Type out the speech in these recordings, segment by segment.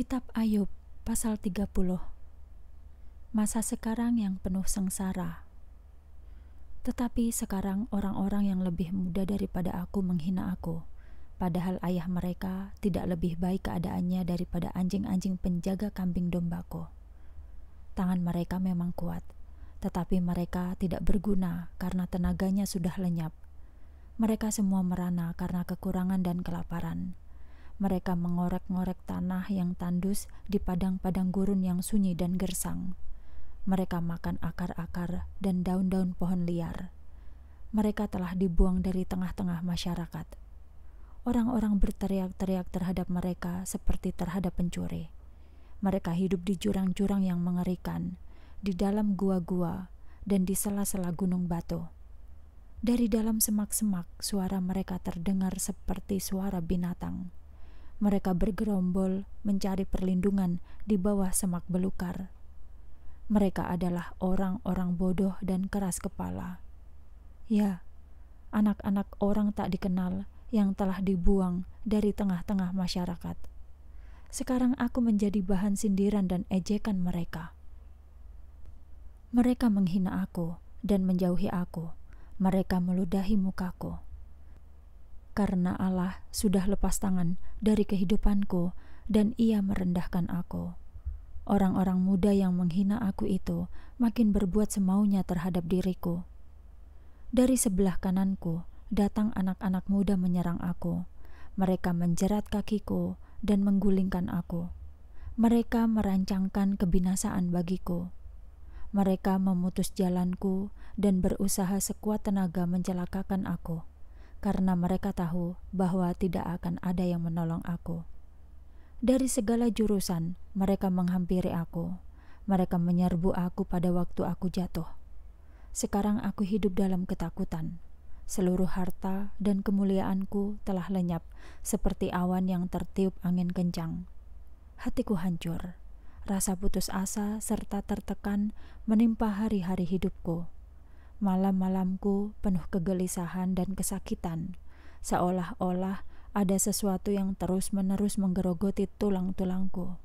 Kitab Ayub pasal 30 Masa sekarang yang penuh sengsara Tetapi sekarang orang-orang yang lebih muda daripada aku menghina aku Padahal ayah mereka tidak lebih baik keadaannya daripada anjing-anjing penjaga kambing dombaku Tangan mereka memang kuat Tetapi mereka tidak berguna karena tenaganya sudah lenyap mereka semua merana karena kekurangan dan kelaparan. Mereka mengorek-ngorek tanah yang tandus di padang-padang gurun yang sunyi dan gersang. Mereka makan akar-akar dan daun-daun pohon liar. Mereka telah dibuang dari tengah-tengah masyarakat. Orang-orang berteriak-teriak terhadap mereka seperti terhadap pencuri. Mereka hidup di jurang-jurang yang mengerikan, di dalam gua-gua, dan di sela-sela gunung batu. Dari dalam semak-semak, suara mereka terdengar seperti suara binatang mereka bergerombol mencari perlindungan di bawah semak belukar. Mereka adalah orang-orang bodoh dan keras kepala. Ya, anak-anak orang tak dikenal yang telah dibuang dari tengah-tengah masyarakat. Sekarang aku menjadi bahan sindiran dan ejekan mereka. Mereka menghina aku dan menjauhi aku. Mereka meludahi mukaku karena Allah sudah lepas tangan dari kehidupanku dan ia merendahkan aku. Orang-orang muda yang menghina aku itu makin berbuat semaunya terhadap diriku. Dari sebelah kananku datang anak-anak muda menyerang aku. Mereka menjerat kakiku dan menggulingkan aku. Mereka merancangkan kebinasaan bagiku. Mereka memutus jalanku dan berusaha sekuat tenaga mencelakakan aku karena mereka tahu bahwa tidak akan ada yang menolong aku. Dari segala jurusan, mereka menghampiri aku. Mereka menyerbu aku pada waktu aku jatuh. Sekarang aku hidup dalam ketakutan. Seluruh harta dan kemuliaanku telah lenyap seperti awan yang tertiup angin kencang. Hatiku hancur. Rasa putus asa serta tertekan menimpa hari-hari hidupku Malam-malamku penuh kegelisahan dan kesakitan, seolah-olah ada sesuatu yang terus-menerus menggerogoti tulang-tulangku.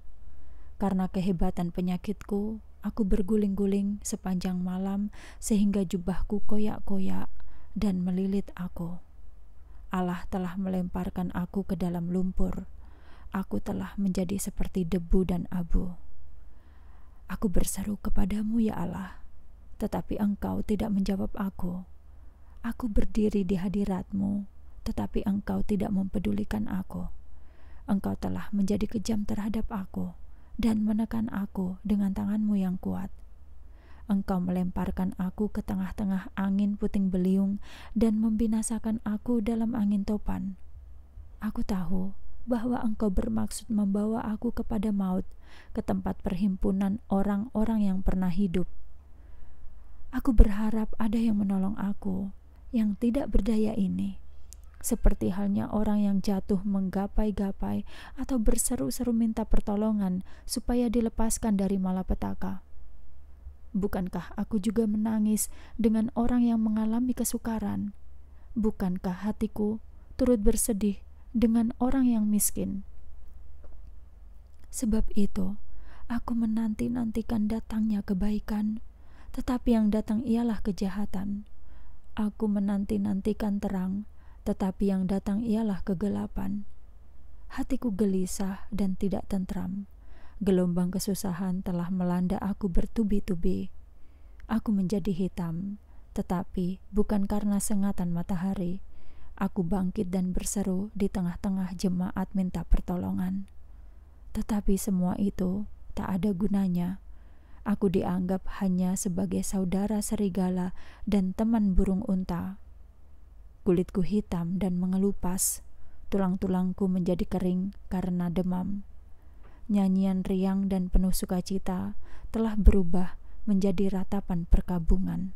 Karena kehebatan penyakitku, aku berguling-guling sepanjang malam sehingga jubahku koyak-koyak dan melilit aku. Allah telah melemparkan aku ke dalam lumpur. Aku telah menjadi seperti debu dan abu. Aku berseru kepadamu, ya Allah tetapi engkau tidak menjawab aku. Aku berdiri di hadiratmu, tetapi engkau tidak mempedulikan aku. Engkau telah menjadi kejam terhadap aku dan menekan aku dengan tanganmu yang kuat. Engkau melemparkan aku ke tengah-tengah angin puting beliung dan membinasakan aku dalam angin topan. Aku tahu bahwa engkau bermaksud membawa aku kepada maut, ke tempat perhimpunan orang-orang yang pernah hidup. Aku berharap ada yang menolong aku yang tidak berdaya ini. Seperti halnya orang yang jatuh menggapai-gapai atau berseru-seru minta pertolongan supaya dilepaskan dari malapetaka. Bukankah aku juga menangis dengan orang yang mengalami kesukaran? Bukankah hatiku turut bersedih dengan orang yang miskin? Sebab itu, aku menanti-nantikan datangnya kebaikan tetapi yang datang ialah kejahatan. Aku menanti-nantikan terang, tetapi yang datang ialah kegelapan. Hatiku gelisah dan tidak tentram. Gelombang kesusahan telah melanda aku bertubi-tubi. Aku menjadi hitam, tetapi bukan karena sengatan matahari. Aku bangkit dan berseru di tengah-tengah jemaat minta pertolongan. Tetapi semua itu tak ada gunanya Aku dianggap hanya sebagai saudara serigala dan teman burung unta. Kulitku hitam dan mengelupas. Tulang-tulangku menjadi kering karena demam. Nyanyian riang dan penuh sukacita telah berubah menjadi ratapan perkabungan.